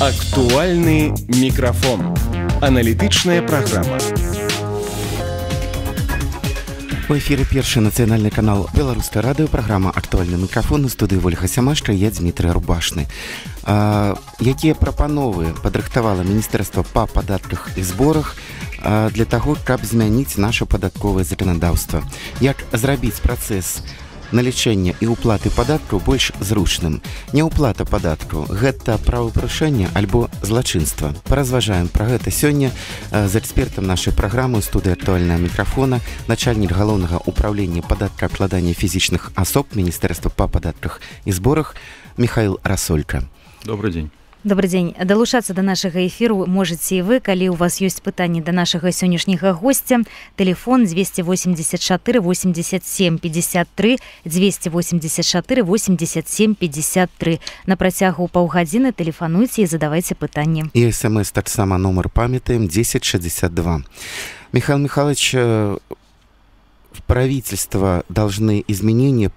Актуальный микрофон. Аналитичная программа. В эфире первый национальный канал Белорусской радио. Программа «Актуальный микрофон» на студии Вольха Семашко. Я Дмитрий Рубашный. А, какие пропановы подрыхтовало Министерство по податках и сборах а, для того, как изменить наше податковое законодательство? Как сделать процесс налічэння і ўплаты падатку больш зручным. Няўплата падатку гэта правапрашэнне альбо злачынства. Паразважаем пра гэта сёння э, з экспертам нашай праграмы студыя актуальная мікрафона, начальнік галоўнага ўправлення падатка адкладання фізічных асоб міністэрства па падатках і зборах Михаил Расолька. Добрый день. Добрый день. далучацца до нашага эфіру можаце і вы калі у вас есть пытанні до нашага сённяшняга госця телефон 284 87 53 284 87 53 на працягу паўгадзіны тэлефануйце і задавайце пытанні і смс таксама номер памятаем 1062 Михаил Михайлович у э, правительства должны изменения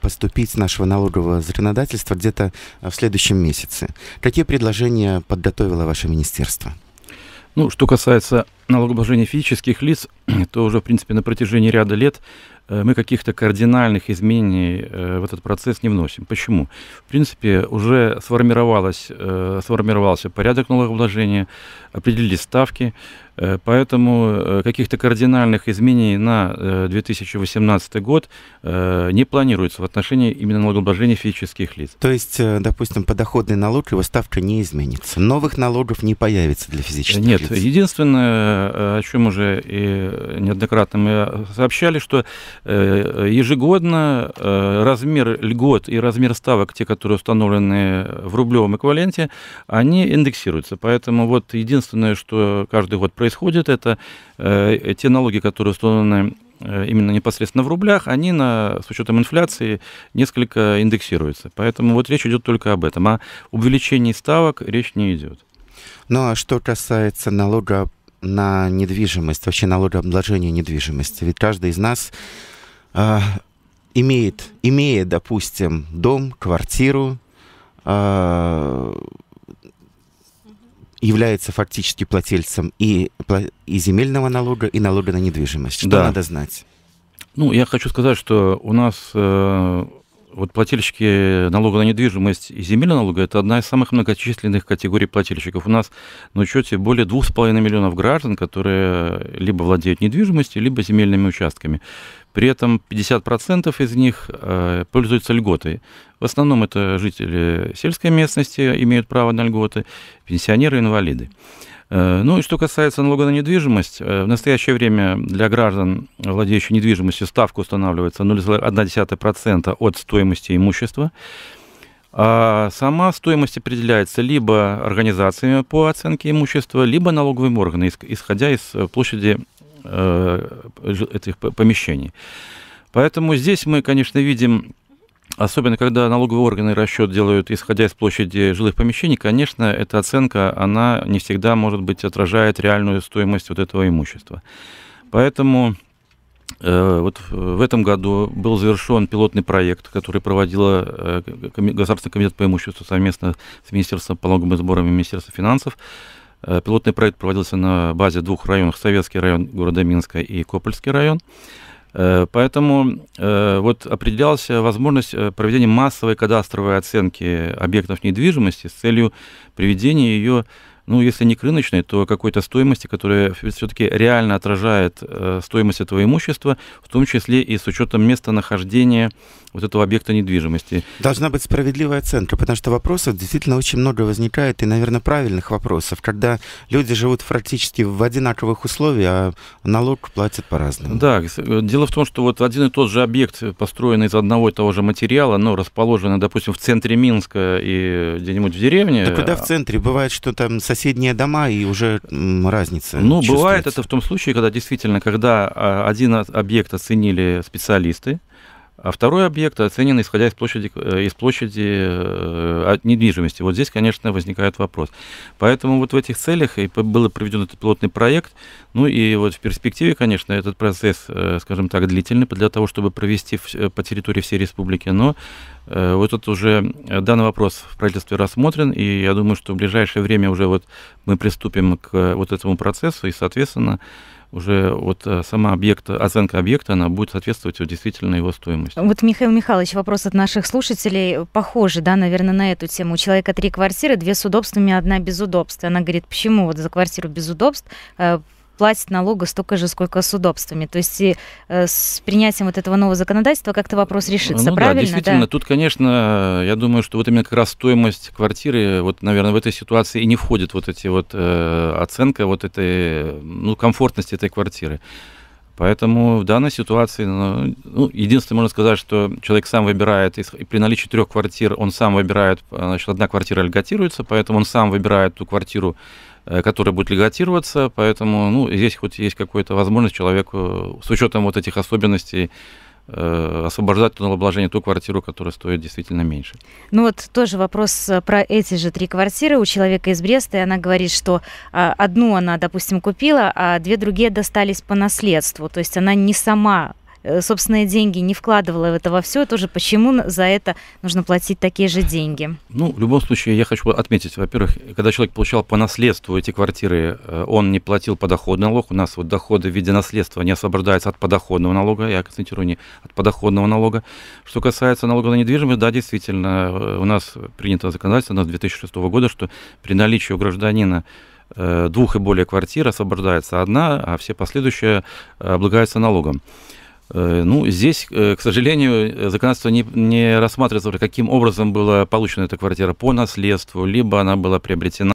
поступить с нашего налогового законодательства где-то э, в следующем месяце. Какие предложения подготовило ваше министерство? Ну, что касается налогообложения физических лиц, то уже, в принципе, на протяжении ряда лет э, мы каких-то кардинальных изменений э, в этот процесс не вносим. Почему? В принципе, уже сформировалось, сформировался порядок налогообложения, определились ставки, Э, поэтому э, каких-то кардинальных изменений на 2018 э, год не планируется в отношении именно налогообложения физических лиц. То есть, допустим, подоходный налог, его ставка не изменится. Новых налогов не появится для физических Нет, лиц. Нет, единственное, о чем уже и неоднократно мы сообщали, что ежегодно размер льгот и размер ставок, те, которые установлены в рублевом эквиваленте, они индексируются. Поэтому вот единственное, что каждый год происходит, происходит, это э, те налоги, которые установлены э, именно непосредственно в рублях, они на, с учетом инфляции несколько индексируются. Поэтому вот речь идет только об этом. О а увеличении ставок речь не идет. Ну а что касается налога на недвижимость, вообще налогообложения недвижимости, ведь каждый из нас э, имеет, имея, допустим, дом, квартиру, э, является фактически плательцем и, и земельного налога, и налога на недвижимость. Что да. надо знать? Ну, я хочу сказать, что у нас э, вот плательщики налога на недвижимость и земельного налога – это одна из самых многочисленных категорий плательщиков. У нас на учете более 2,5 миллионов граждан, которые либо владеют недвижимостью, либо земельными участками. При этом 50% из них э, пользуются льготой. В основном это жители сельской местности имеют право на льготы, пенсионеры, инвалиды. Э, ну и что касается налога на недвижимость, э, в настоящее время для граждан, владеющих недвижимостью, ставка устанавливается 0,1% от стоимости имущества. А сама стоимость определяется либо организациями по оценке имущества, либо налоговыми органами, исходя из площади Э, этих помещений. Поэтому здесь мы, конечно, видим Особенно, когда налоговые органы расчет делают, исходя из площади жилых помещений, конечно, эта оценка, она не всегда, может быть, отражает реальную стоимость вот этого имущества. Поэтому э, вот в этом году был завершен пилотный проект, который проводила э, Государственный комитет по имуществу совместно с Министерством по налоговым сборам и Министерством финансов Э, пилотный проект проводился на базе двух районов, Советский район города Минска и Копольский район. Э, поэтому э, вот определялась возможность проведения массовой кадастровой оценки объектов недвижимости с целью приведения ее, ну, если не к рыночной, то какой-то стоимости, которая все-таки реально отражает стоимость этого имущества, в том числе и с учетом местонахождения вот этого объекта недвижимости. Должна быть справедливая оценка, потому что вопросов действительно очень много возникает, и, наверное, правильных вопросов, когда люди живут практически в одинаковых условиях, а налог платят по-разному. Да, э, дело в том, что вот один и тот же объект, э, построенный из одного и того же материала, но расположенный, допустим, в центре Минска и где-нибудь в деревне. Да куда а в центре? Бывает, что там соседние дома и уже разница. Ну, бывает это в том случае, когда действительно, когда а, один объект оценили специалисты, а второй объект оценен исходя из площади, э, из площади э, недвижимости. Вот здесь, конечно, возникает вопрос. Поэтому вот в этих целях и был проведен этот пилотный проект. Ну и вот в перспективе, конечно, этот процесс, э, скажем так, длительный для того, чтобы провести по территории всей республики. Но вот этот уже данный вопрос в правительстве рассмотрен, и я думаю, что в ближайшее время уже вот мы приступим к вот этому процессу, и, соответственно, уже вот э, сама объект, оценка объекта, она будет соответствовать действительно его стоимости. Вот, Михаил Михайлович, вопрос от наших слушателей похожий, да, наверное, на эту тему. У человека три квартиры, две с удобствами, одна без удобств. Она говорит, почему вот за квартиру без удобств э, платит налога столько же, сколько с удобствами. То есть и, э, с принятием вот этого нового законодательства как-то вопрос решится, ну, правильно? Да, действительно, да? тут, конечно, я думаю, что вот именно как раз стоимость квартиры, вот, наверное, в этой ситуации и не входит вот эти вот э, оценка вот этой, ну, комфортности этой квартиры. Поэтому в данной ситуации, ну, ну единственное, можно сказать, что человек сам выбирает, и при наличии трех квартир он сам выбирает, значит, одна квартира льготируется, поэтому он сам выбирает ту квартиру, Э, которая будет легатироваться, поэтому ну, здесь хоть есть какая-то возможность человеку э, с учетом вот этих особенностей э, освобождать от налогообложения ту квартиру, которая стоит действительно меньше. Ну вот тоже вопрос про эти же три квартиры у человека из Бреста, и она говорит, что а, одну она, допустим, купила, а две другие достались по наследству, то есть она не сама Э, собственные деньги, не вкладывала в это во все, тоже почему за это нужно платить такие же деньги? Ну, в любом случае, я хочу отметить, во-первых, когда человек получал по наследству эти квартиры, э, он не платил подоходный налог. У нас вот доходы в виде наследства не освобождаются от подоходного налога, я акцентирую не от подоходного налога. Что касается налога на недвижимость, да, действительно, э, у нас принято законодательство у нас 2006 года, что при наличии у гражданина двух и более квартир освобождается одна, а все последующие облагаются налогом. Э, ну, здесь, э, к сожалению, законодательство не, не рассматривается, каким образом была получена эта квартира по наследству, либо она была приобретена.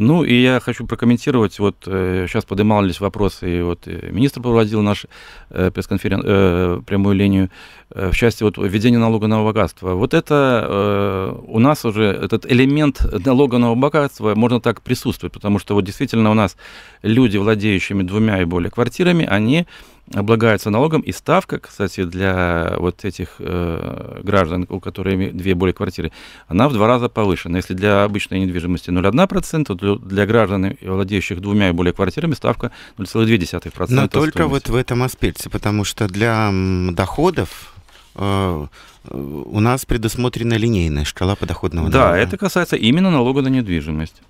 Ну, и я хочу прокомментировать, вот сейчас э, поднимались вопросы, и вот министр проводил наш пресс-конферен... прямую линию в части вот введения налога на богатство. Вот это у нас уже, этот элемент налога на богатство, можно так, присутствовать, потому что вот действительно у нас люди, владеющими двумя и более квартирами, они облагаются налогом, и ставка, кстати, для вот этих э, граждан, у которых две более квартиры, она в два раза повышена. Если для обычной недвижимости 0,1%, то для граждан, владеющих двумя и более квартирами, ставка 0,2%. Но только вот в этом аспекте, потому что для доходов э, э, у нас предусмотрена линейная шкала подоходного налога. Да, это касается именно налога на недвижимость.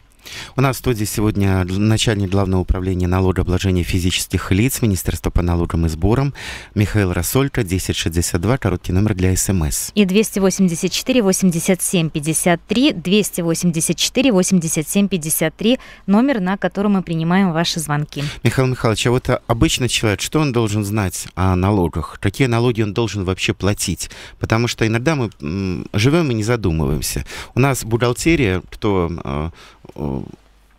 У нас в студии сегодня начальник Главного управления налогообложения физических лиц Министерства по налогам и сборам Михаил Рассолько, 1062, короткий номер для СМС. И 284 87 53, 284 87 53, номер, на который мы принимаем ваши звонки. Михаил Михайлович, а вот обычно человек, что он должен знать о налогах? Какие налоги он должен вообще платить? Потому что иногда мы живем и не задумываемся. У нас бухгалтерия, кто э, Э,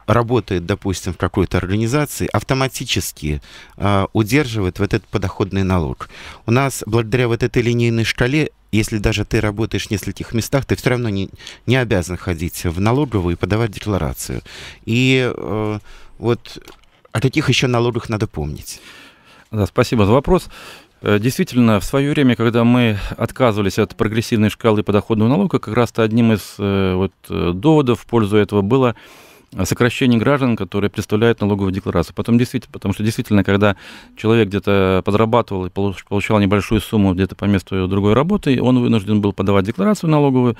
работает, допустим, в какой-то организации, автоматически э, удерживает вот этот подоходный налог. У нас благодаря вот этой линейной шкале, если даже ты работаешь в нескольких местах, ты все равно не, не обязан ходить в налоговую и подавать декларацию. И э, вот о таких еще налогах надо помнить? Да, спасибо за вопрос. Э, действительно, в свое время, когда мы отказывались от прогрессивной шкалы подоходного налога, как раз-то одним из э, вот, э, доводов в пользу этого было сокращение граждан, которые представляют налоговую декларацию. Потом действительно, потому что действительно, когда человек где-то подрабатывал и получал небольшую сумму где-то по месту другой работы, он вынужден был подавать декларацию налоговую,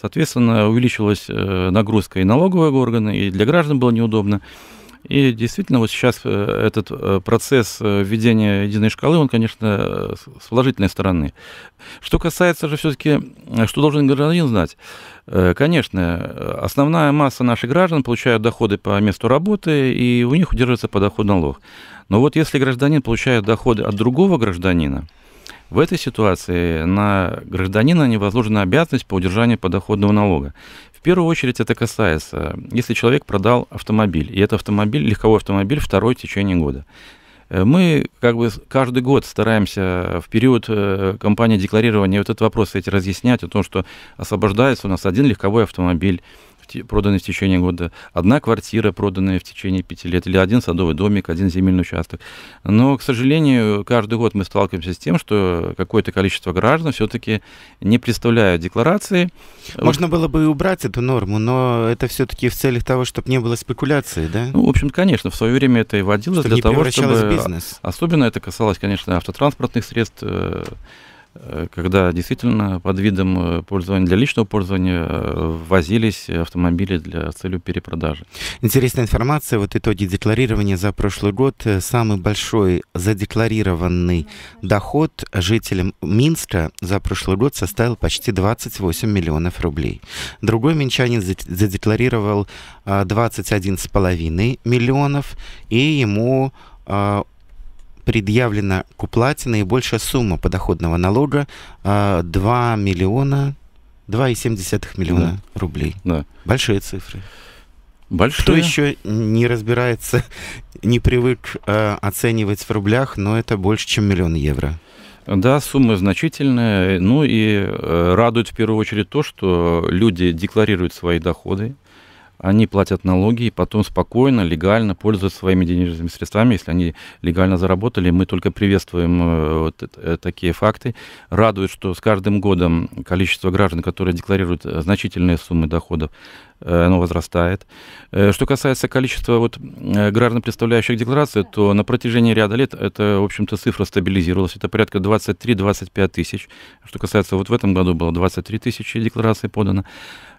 соответственно, увеличилась нагрузка и налоговые органы, и для граждан было неудобно. И действительно, вот сейчас э, этот э, процесс э, введения единой шкалы, он, конечно, с положительной стороны. Что касается же все-таки, что должен гражданин знать, конечно, основная масса наших граждан получают доходы по месту работы, и у них удерживается подоходный налог. Но вот если гражданин получает доходы от другого гражданина, в этой ситуации на гражданина не возложена обязанность по удержанию подоходного налога первую очередь это касается, если человек продал автомобиль, и это автомобиль, легковой автомобиль второй в течение года. Э, мы как бы каждый год стараемся в период э, компании декларирования вот этот вопрос эти разъяснять, о том, что освобождается у нас один легковой автомобиль, проданные в течение года, одна квартира, проданная в течение пяти лет, или один садовый домик, один земельный участок. Но, к сожалению, каждый год мы сталкиваемся с тем, что какое-то количество граждан все-таки не представляют декларации. Можно вот. было бы и убрать эту норму, но это все-таки в целях того, чтобы не было спекуляции, да? Ну, в общем, конечно, в свое время это и вводилось чтобы для того, чтобы... Бизнес. Особенно это касалось, конечно, автотранспортных средств, э, Э, когда действительно под видом э, пользования для личного пользования э, возились автомобили для целью перепродажи. Интересная информация. Вот итоги декларирования за прошлый год. Самый большой задекларированный доход жителям Минска за прошлый год составил почти 28 миллионов рублей. Другой минчанин задекларировал 21,5 миллионов, и ему предъявлена к уплате наибольшая сумма подоходного налога 2 а, миллиона 2,7 миллиона да. рублей. Да. Большие цифры. Большие. Кто еще не разбирается, не привык э, оценивать в рублях, но это больше, чем миллион евро. Да, сумма значительная. Ну и э, радует в первую очередь то, что люди декларируют свои доходы, они платят налоги и потом спокойно, легально пользуются своими денежными средствами, если они легально заработали. Мы только приветствуем э, вот э, такие факты. Радует, что с каждым годом количество граждан, которые декларируют э, значительные суммы доходов, оно возрастает. Что касается количества вот граждан, представляющих декларации, то на протяжении ряда лет это, в общем-то, цифра стабилизировалась. Это порядка 23-25 тысяч. Что касается, вот в этом году было 23 тысячи деклараций подано.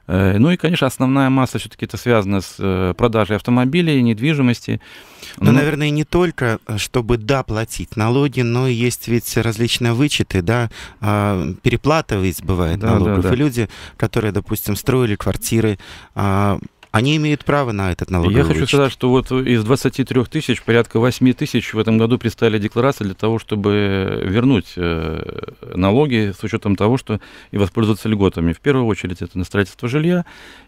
Э, ну и, конечно, основная масса все-таки это связано с э, продажей автомобилей, недвижимости. Но, ну, наверное, не только, э, чтобы, да, платить налоги, но есть ведь различные вычеты, да, а, переплата ведь бывает да, налогов. Да, да. И люди, которые, допустим, строили квартиры, а, они имеют право на этот налоговый Я вычет. хочу сказать, что вот из 23 тысяч порядка 8 тысяч в этом году представили декларации для того, чтобы э, вернуть э, налоги с учетом того, что и воспользоваться льготами. В первую очередь это на строительство жилья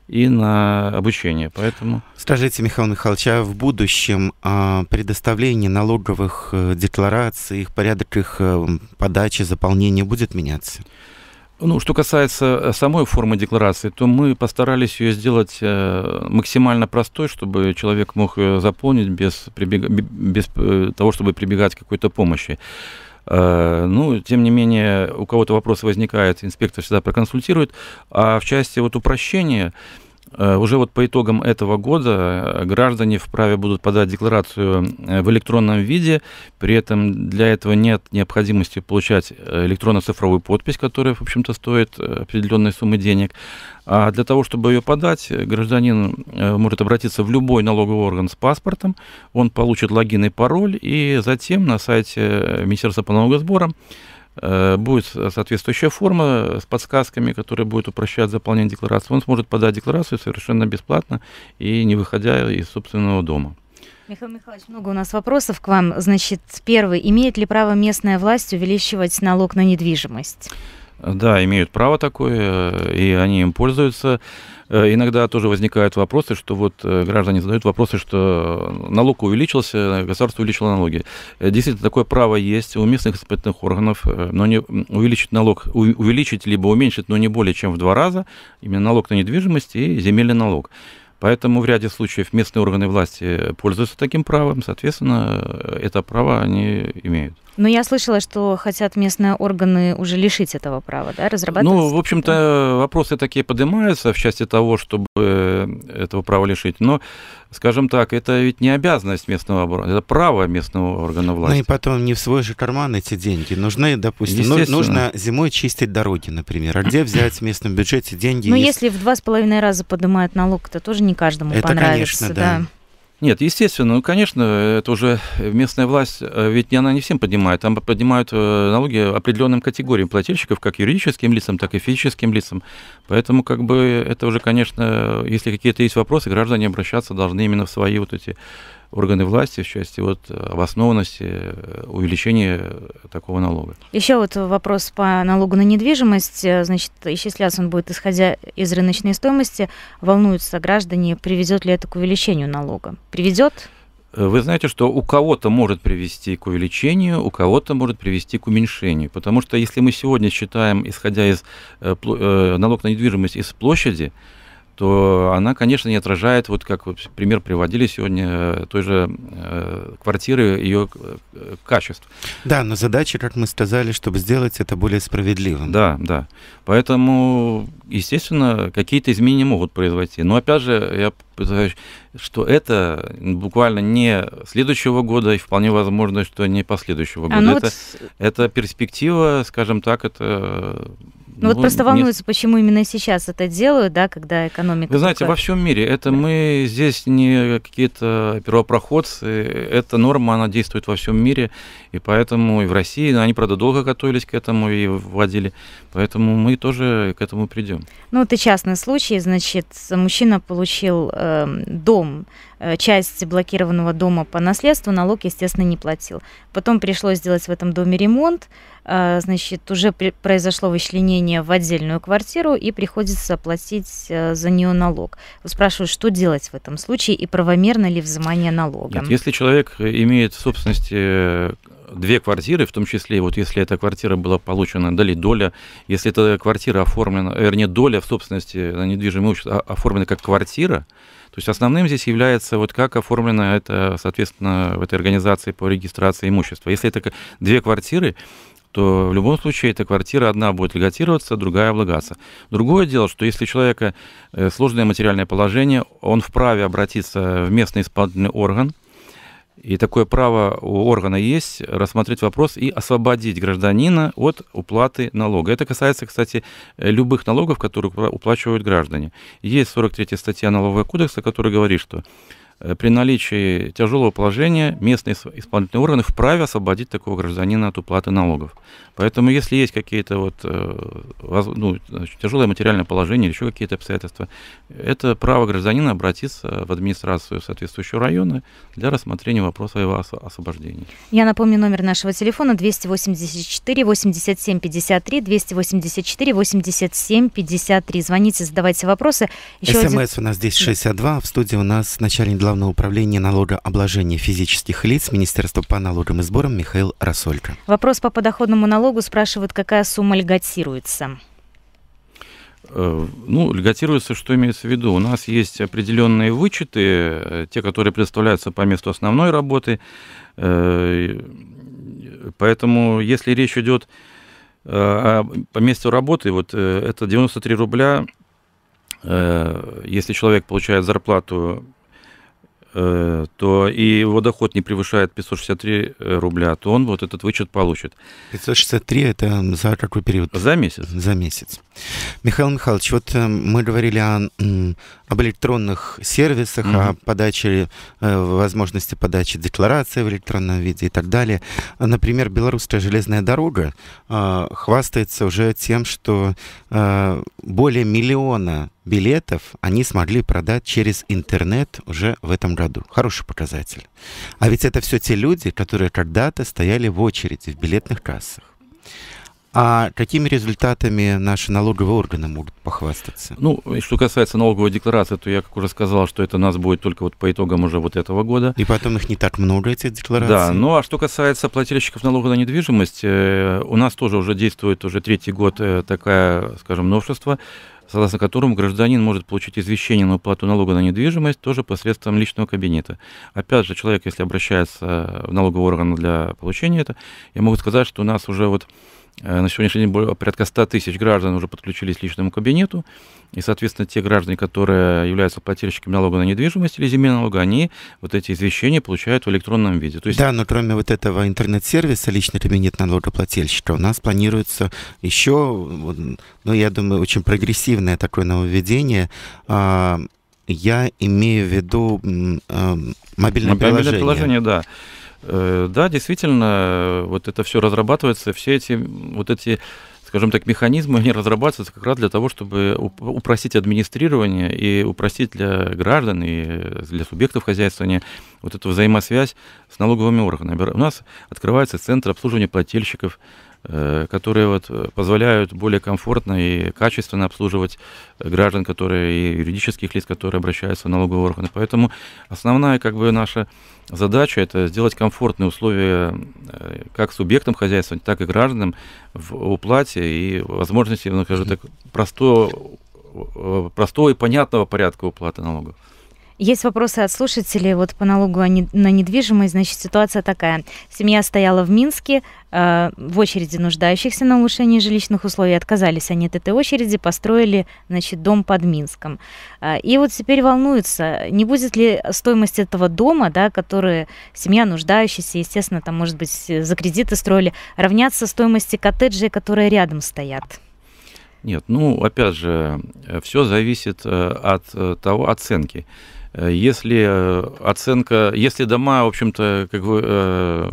и на обучение. Поэтому... Скажите, Михаил Михайлович, а в будущем а, предоставление налоговых э, деклараций, их порядок их подачи, заполнения будет меняться? Ну, что касается э, самой формы декларации, то мы постарались ее сделать э, максимально простой, чтобы человек мог ее заполнить без, прибег... без э, того, чтобы прибегать к какой-то помощи. Ну, тем не менее, у кого-то вопросы возникают, инспектор всегда проконсультирует. А в части вот упрощения, Э, уже вот по итогам этого года э, граждане вправе будут подать декларацию э, в электронном виде, при этом для этого нет необходимости получать электронно-цифровую подпись, которая, в общем-то, стоит определенной суммы денег. А для того, чтобы ее подать, гражданин может обратиться в любой налоговый орган с паспортом, он получит логин и пароль, и затем на сайте Министерства по налогосборам Э, будет э, соответствующая форма с подсказками, которая будет упрощать заполнение декларации. Он сможет подать декларацию совершенно бесплатно и не выходя из собственного дома. Михаил Михайлович, много у нас вопросов к вам. Значит, первый. Имеет ли право местная власть увеличивать налог на недвижимость? Да, имеют право такое, э, и они им пользуются. Э, иногда тоже возникают вопросы, что вот э, граждане задают вопросы, что налог увеличился, государство увеличило налоги. Действительно, такое право есть у местных исполнительных органов, но не увеличить налог, увеличить либо уменьшить, но не более чем в два раза, именно налог на недвижимость и земельный налог. Поэтому в ряде случаев местные органы власти пользуются таким правом, соответственно, это право они имеют. Но я слышала, что хотят местные органы уже лишить этого права, да, разрабатывать? Ну, в общем-то, вопросы такие поднимаются в части того, чтобы э, этого права лишить. Но, скажем так, это ведь не обязанность местного органа, это право местного органа ну, власти. Ну и потом не в свой же карман эти деньги. Нужны, допустим, ну, нужно зимой чистить дороги, например. А где взять в местном бюджете деньги? Ну, если в два с половиной раза поднимают налог, то тоже не каждому это, понравится. Конечно, да. да. Нет, естественно, ну, конечно, это уже местная власть, э, ведь не она не всем поднимает, там поднимают э, налоги определенным категориям плательщиков, как юридическим лицам, так и физическим лицам. Поэтому, как бы, это уже, конечно, если какие-то есть вопросы, граждане обращаться должны именно в свои вот эти органы власти в части вот обоснованности э, увеличения э, такого налога. Еще вот вопрос по налогу на недвижимость. Э, значит, исчисляться он будет, исходя из рыночной стоимости. Волнуются граждане, приведет ли это к увеличению налога? Приведет? Вы знаете, что у кого-то может привести к увеличению, у кого-то может привести к уменьшению. Потому что если мы сегодня считаем, исходя из э, э, налог на недвижимость из площади, то она, конечно, не отражает, вот как вот пример приводили сегодня, э, той же э, квартиры, ее э, Да, но задача, как мы сказали, чтобы сделать это более справедливым. Да, да. Поэтому, естественно, какие-то изменения могут произойти. Но опять же, я пытаюсь, что это буквально не следующего года, и вполне возможно, что не последующего а года. Ну это, вот... это перспектива, скажем так, это ну вот ну, просто волнуется, не... почему именно сейчас это делают, да, когда экономика... Вы знаете, такая... во всем мире, это мы здесь не какие-то первопроходцы, эта норма, она действует во всем мире, и поэтому и в России, они, правда, долго готовились к этому и вводили, поэтому мы тоже к этому придем. Ну это частный случай, значит, мужчина получил э, дом Э, часть блокированного дома по наследству, налог, естественно, не платил. Потом пришлось сделать в этом доме ремонт, э, значит, уже произошло вычленение в отдельную квартиру, и приходится платить э, за нее налог. Спрашивают, что делать в этом случае и правомерно ли взимание налога? Нет, если человек имеет в собственности две квартиры, в том числе, вот если эта квартира была получена, дали доля, если эта квартира оформлена, э, вернее, доля в собственности на э, недвижимое имущество а, оформлена как квартира, то есть основным здесь является вот как оформлено это, соответственно, в этой организации по регистрации имущества. Если это две квартиры, то в любом случае эта квартира одна будет льготироваться, другая облагаться. Другое дело, что если у человека э, сложное материальное положение, он вправе обратиться в местный исполнительный орган, и такое право у органа есть рассмотреть вопрос и освободить гражданина от уплаты налога. Это касается, кстати, любых налогов, которые уплачивают граждане. Есть 43 статья Налогового кодекса, которая говорит, что Э, при наличии тяжелого положения местные исполнительные органы вправе освободить такого гражданина от уплаты налогов. Поэтому, если есть какие-то вот, э, ну, тяжелое материальное положение или еще какие-то обстоятельства, это право гражданина обратиться в администрацию соответствующего района для рассмотрения вопроса его освобождения. Я напомню номер нашего телефона 284 87 53 284 87 53. Звоните, задавайте вопросы. Еще СМС один... у нас здесь 62, а в студии у нас начальник Главного управления налогообложения физических лиц Министерства по налогам и сборам Михаил Рассолько. Вопрос по подоходному налогу спрашивают, какая сумма льготируется? Э, ну, льготируется, что имеется в виду. У нас есть определенные вычеты, э, те, которые представляются по месту основной работы. Э, поэтому, если речь идет по месту работы, вот это 93 рубля, если человек получает зарплату Э, то и его доход не превышает 563 э, рубля, то он вот этот вычет получит. 563 это за какой период? За месяц. За месяц. Михаил Михайлович, вот э, мы говорили о, об электронных сервисах, mm-hmm. о подаче, возможности подачи декларации в электронном виде и так далее. Например, белорусская железная дорога хвастается уже тем, что более миллиона билетов они смогли продать через интернет уже в этом году. Хороший показатель. А ведь это все те люди, которые когда-то стояли в очереди в билетных кассах. А какими результатами наши налоговые органы могут похвастаться? Ну, что касается налоговой декларации, то я, как уже сказал, что это у нас будет только вот по итогам уже вот этого года. И потом их не так много, этих деклараций. Да, ну а что касается плательщиков налога на недвижимость, э, у нас тоже уже действует уже третий год э, такая, скажем, новшество согласно которому гражданин может получить извещение на уплату налога на недвижимость тоже посредством личного кабинета. Опять же, человек, если обращается в налоговый орган для получения этого, я могу сказать, что у нас уже вот Э, на сегодняшний день более, порядка 100 тысяч граждан уже подключились к личному кабинету, и, соответственно, те граждане, которые являются плательщиками налога на недвижимость или земельного налога, они вот эти извещения получают в электронном виде. То есть... Да, но кроме вот этого интернет-сервиса «Личный кабинет налогоплательщика» у нас планируется еще, ну, я думаю, очень прогрессивное такое нововведение а, я имею в виду эм, мобильное, мобильное приложение. приложение, да. Э, да, действительно, вот это все разрабатывается, все эти вот эти скажем так, механизмы, они разрабатываются как раз для того, чтобы упростить администрирование и упростить для граждан и для субъектов хозяйствования вот эту взаимосвязь с налоговыми органами. У нас открывается центр обслуживания плательщиков, Э, которые вот э, позволяют более комфортно и качественно обслуживать граждан, которые и юридических лиц, которые обращаются в налоговые органы. Поэтому основная как бы наша задача это сделать комфортные условия э, как субъектам хозяйства, так и гражданам в уплате и возможности, ну, скажем так, простого, простого и понятного порядка уплаты налогов. Есть вопросы от слушателей. Вот по налогу на недвижимость, значит, ситуация такая. Семья стояла в Минске, э, в очереди нуждающихся на улучшение жилищных условий. Отказались они от этой очереди, построили, значит, дом под Минском. Э, и вот теперь волнуются, не будет ли стоимость этого дома, да, который семья нуждающаяся, естественно, там, может быть, за кредиты строили, равняться стоимости коттеджей, которые рядом стоят? Нет, ну, опять же, э, все зависит э, от э, того, оценки. Э, если э, оценка, если дома, в общем-то, как бы э,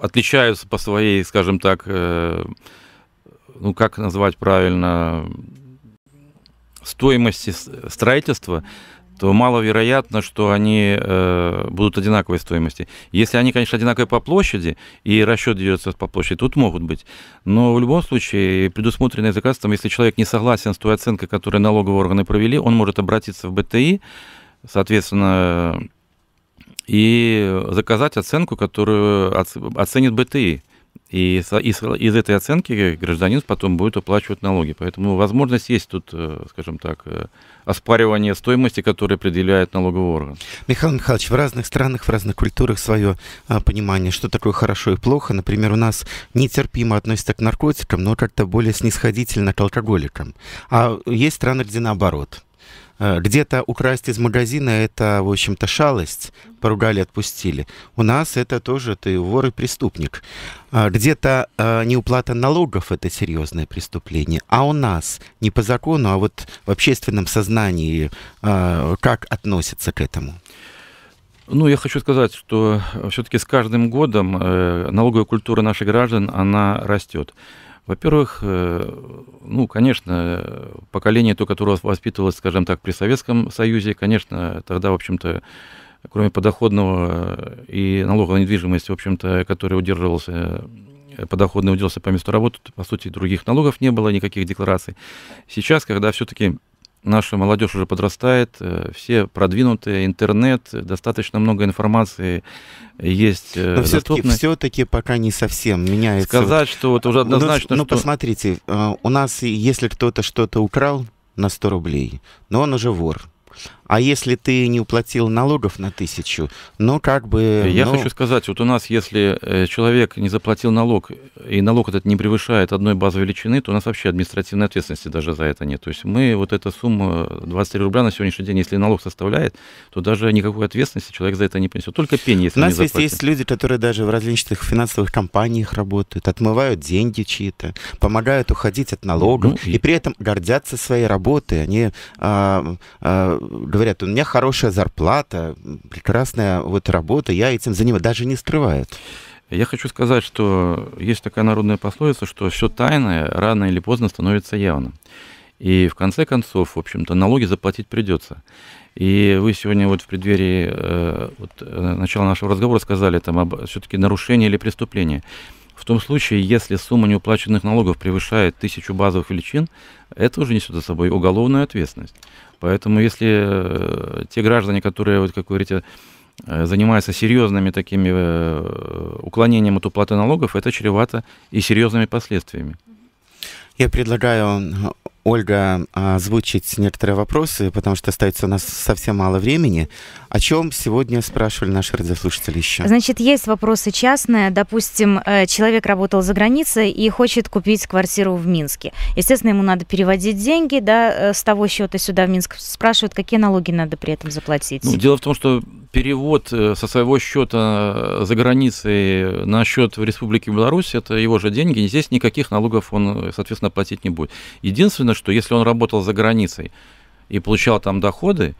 отличаются по своей, скажем так, ну как назвать правильно, стоимости строительства, то маловероятно, что они э, будут одинаковой стоимости. Если они, конечно, одинаковые по площади, и расчет делается по площади, тут могут быть. Но в любом случае, предусмотренный заказ, там, если человек не согласен с той оценкой, которую налоговые органы провели, он может обратиться в БТИ, соответственно, и заказать оценку, которую оценит БТИ. И из этой оценки гражданин потом будет оплачивать налоги. Поэтому возможность есть тут, э, скажем так, э, оспаривание стоимости, которую определяет налоговый орган. Михаил Михайлович, в разных странах, в разных культурах свое а, понимание, что такое хорошо и плохо. Например, у нас нетерпимо относятся к наркотикам, но как-то более снисходительно к алкоголикам. А есть страны, где наоборот – Э, где-то украсть из магазина – это, в общем-то, шалость. Поругали, отпустили. У нас это тоже ты вор и преступник. Э, где-то э, неуплата налогов – это серьезное преступление. А у нас не по закону, а вот в общественном сознании как относятся к этому? Ну, я хочу сказать, что все-таки с каждым годом налоговая культура наших граждан, она растет. Во-первых, э, ну, конечно, поколение то, которое воспитывалось, скажем так, при Советском Союзе, конечно, тогда, в общем-то, кроме подоходного э, и налога на недвижимость, в общем-то, который удерживался э, подоходный удерживался по месту работы, по сути, других налогов не было, никаких деклараций. Сейчас, когда все-таки наша молодежь уже подрастает, э, все продвинутые, интернет, достаточно много информации есть. Э, но все-таки, все-таки пока не совсем меняется. Сказать, что вот уже ну, однозначно... Ну, что... посмотрите, э, у нас, если кто-то что-то украл на 100 рублей, но он уже вор. А если ты не уплатил налогов на тысячу, ну как бы... Я ну... хочу сказать, вот у нас, если э, человек не заплатил налог, и налог этот не превышает одной базовой величины, то у нас вообще административной ответственности даже за это нет. То есть мы вот эта сумма 23 рубля на сегодняшний день, если налог составляет, то даже никакой ответственности человек за это не понесет. Только пени, если У нас не ведь есть люди, которые даже в различных финансовых компаниях работают, отмывают деньги чьи-то, помогают уходить от налогов, ну, и... и при этом гордятся своей работой. Они а, а, говорят, у меня хорошая зарплата, прекрасная вот работа, я этим занимаюсь, даже не скрывают. Я хочу сказать, что есть такая народная пословица, что все тайное рано или поздно становится явным. И в конце концов, в общем-то, налоги заплатить придется. И вы сегодня вот в преддверии э, вот, э, начала нашего разговора сказали там об все-таки нарушении или преступлении. В том случае, если сумма неуплаченных налогов превышает тысячу базовых величин, это уже несет за собой уголовную ответственность. Поэтому если э, те граждане, которые, вот, как вы говорите, э, занимаются серьезными такими э, уклонением от уплаты налогов, это чревато и серьезными последствиями. Я предлагаю Ольга, а, озвучить некоторые вопросы, потому что остается у нас совсем мало времени. О чем сегодня спрашивали наши радиослушатели еще? Значит, есть вопросы частные. Допустим, э, человек работал за границей и хочет купить квартиру в Минске. Естественно, ему надо переводить деньги да, э, с того счета сюда, в Минск. Спрашивают, какие налоги надо при этом заплатить. Ну, дело в том, что перевод э, со своего счета за границей на счет в Республике Беларусь, это его же деньги, и здесь никаких налогов он, соответственно, платить не будет. Единственное, Естественно, что если он работал за границей и получал там доходы,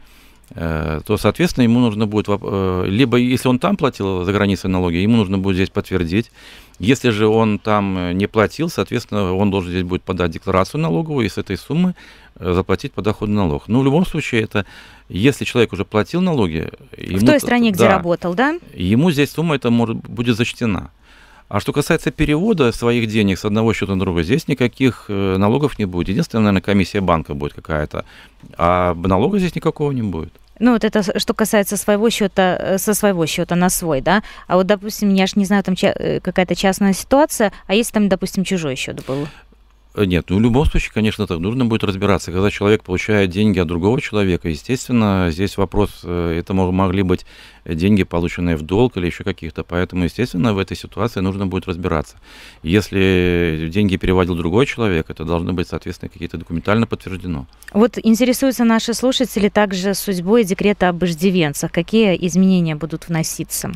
э, то, соответственно, ему нужно будет, э, либо если он там платил за границей налоги, ему нужно будет здесь подтвердить. Если же он там э, не платил, соответственно, он должен здесь будет подать декларацию налоговую и с этой суммы заплатить подоходный налог. Но в любом случае, это если человек уже платил налоги... В ему, той стране, да, где работал, да? Ему здесь сумма это может, будет зачтена. А что касается перевода своих денег с одного счета на другой, здесь никаких э, налогов не будет. Единственное, наверное, комиссия банка будет какая-то. А налога здесь никакого не будет. Ну, вот это что касается своего счета, э, со своего счета на свой, да. А вот, допустим, я же не знаю, там э, какая-то частная ситуация, а если там, допустим, чужой счет был? Э, нет, ну в любом случае, конечно, так нужно будет разбираться. Когда человек получает деньги от другого человека, естественно, здесь вопрос, э, это могли быть деньги, полученные в долг или еще каких-то, поэтому, естественно, в этой ситуации нужно будет разбираться. Если деньги переводил другой человек, это должно быть, соответственно, какие-то документально подтверждено. Вот интересуются наши слушатели также судьбой декрета об иждивенцах. Какие изменения будут вноситься?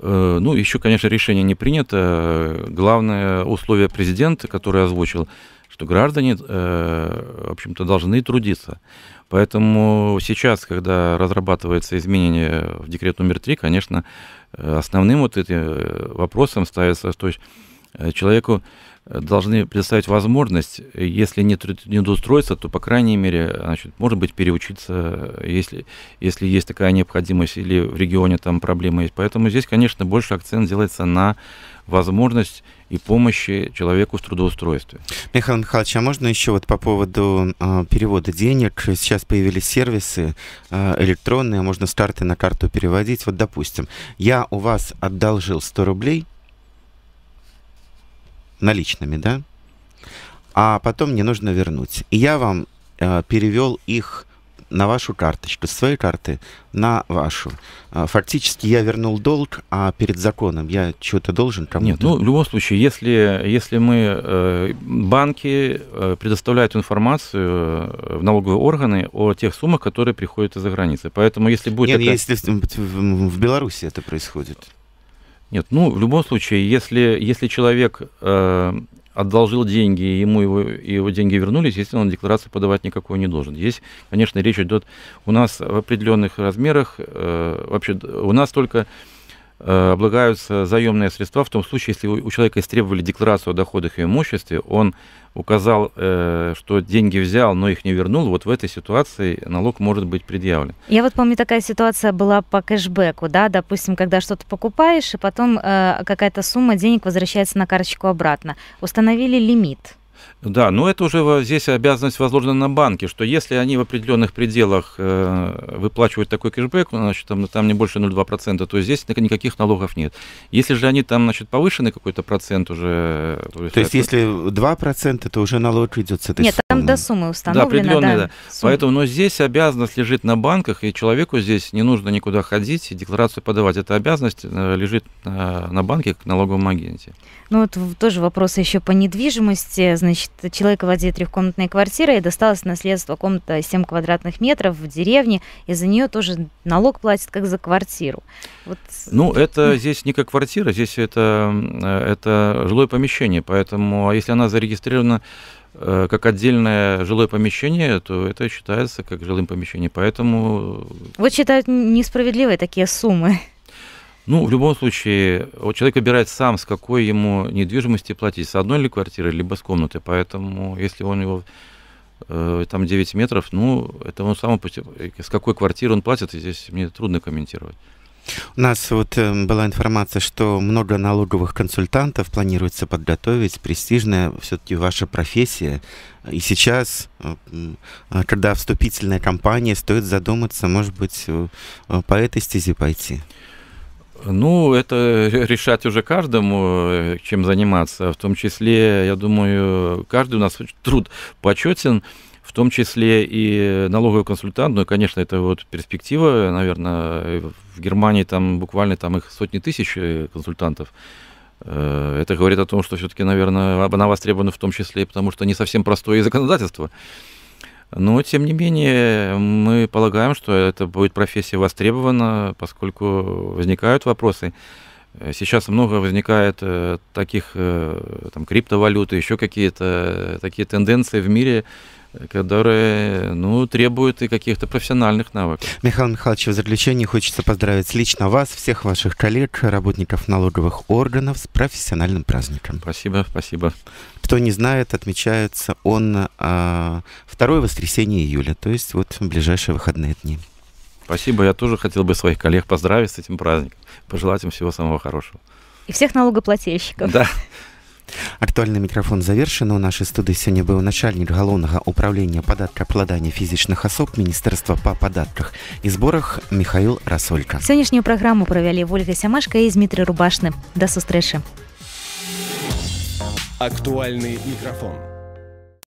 Э, ну, еще, конечно, решение не принято. Главное условие президента, которое озвучил, что граждане, э, в общем-то, должны трудиться. Поэтому сейчас, когда разрабатывается изменение в декрет номер 3, конечно, э, основным вот этим вопросом ставится, то есть человеку должны предоставить возможность, если не трудоустроиться, то, по крайней мере, значит, может быть, переучиться, если, если есть такая необходимость или в регионе там проблема есть. Поэтому здесь, конечно, больше акцент делается на возможность и помощи человеку в трудоустройстве. Михаил Михайлович, а можно еще вот по поводу э, перевода денег? Сейчас появились сервисы э, электронные, можно старты на карту переводить. Вот, допустим, я у вас одолжил 100 рублей – наличными, да, а потом мне нужно вернуть. И я вам э, перевел их на вашу карточку, с своей карты на вашу. Э, фактически я вернул долг, а перед законом я что-то должен кому-то? Нет, ну, в любом случае, если, если мы, э, банки э, предоставляют информацию в налоговые органы о тех суммах, которые приходят из-за границы. Поэтому если будет... Нет, ну, такая... если в, в Беларуси это происходит. Нет, ну, в любом случае, если, если человек э, одолжил деньги, и ему его, его деньги вернулись, если он декларацию подавать никакой не должен. Здесь, конечно, речь идет у нас в определенных размерах, э, вообще у нас только э, облагаются заемные средства в том случае, если у человека истребовали декларацию о доходах и имуществе, он указал, э, что деньги взял, но их не вернул, вот в этой ситуации налог может быть предъявлен. Я вот помню, такая ситуация была по кэшбэку, да, допустим, когда что-то покупаешь, и потом э, какая-то сумма денег возвращается на карточку обратно. Установили лимит да, но это уже здесь обязанность возложена на банки, что если они в определенных пределах э, выплачивают такой кэшбэк, ну, значит, там, там не больше 0,2%, то здесь никаких налогов нет. Если же они там, значит, повышены какой-то процент уже... То, есть это... если 2%, то уже налог идет с этой Нет, суммы. там до суммы установлено. Да, определенные да. да. Поэтому, но здесь обязанность лежит на банках, и человеку здесь не нужно никуда ходить и декларацию подавать. Эта обязанность э, лежит э, на банке, к налоговом агенте. Ну вот тоже вопрос еще по недвижимости, значит, человек владеет трехкомнатной квартирой, и досталось в наследство комната 7 квадратных метров в деревне, и за нее тоже налог платит как за квартиру. Вот. Ну, это здесь не как квартира, здесь это, э, это жилое помещение, поэтому а если она зарегистрирована э, как отдельное жилое помещение, то это считается как жилым помещением. Поэтому... Вот считают несправедливые такие суммы. Ну, в любом случае, вот человек выбирает сам, с какой ему недвижимости платить, с одной ли квартиры, либо с комнаты. Поэтому, если он его э, там 9 метров, ну, это он сам, с какой квартиры он платит, здесь мне трудно комментировать. У нас вот э, была информация, что много налоговых консультантов планируется подготовить. Престижная все-таки ваша профессия. И сейчас, э, когда вступительная кампания, стоит задуматься, может быть, э, по этой стезе пойти. Ну, это решать уже каждому, э, чем заниматься. В том числе, я думаю, каждый у нас труд почетен, в том числе и налоговый консультант. Ну, и, конечно, это вот перспектива, наверное, э, в Германии там буквально там их сотни тысяч э, консультантов. Это говорит о том, что все-таки, наверное, она востребована в том числе, потому что не совсем простое законодательство. Но, тем не менее, мы полагаем, что это будет профессия востребована, поскольку возникают вопросы Э, сейчас много возникает э, таких э, там, криптовалют, еще какие-то такие тенденции в мире, которые ну, требуют и каких-то профессиональных навыков. Михаил Михайлович, в заключение хочется поздравить лично вас, всех ваших коллег, работников налоговых органов с профессиональным праздником. Спасибо, спасибо. Кто не знает, отмечается он а, второе воскресенье июля, то есть вот в ближайшие выходные дни. Спасибо. Я тоже хотел бы своих коллег поздравить с этим праздником. Пожелать им всего самого хорошего. И всех налогоплательщиков. Да. Актуальный микрофон завершен. У нашей студии сегодня был начальник начальнік управления податка падаткаабкладання фізічных особ, Министерства по податках и сборах Михаил Расолька. Сегодняшнюю программу провели Вольга Сямашка и Дмитрий Рубашный. До встречи. Актуальный микрофон.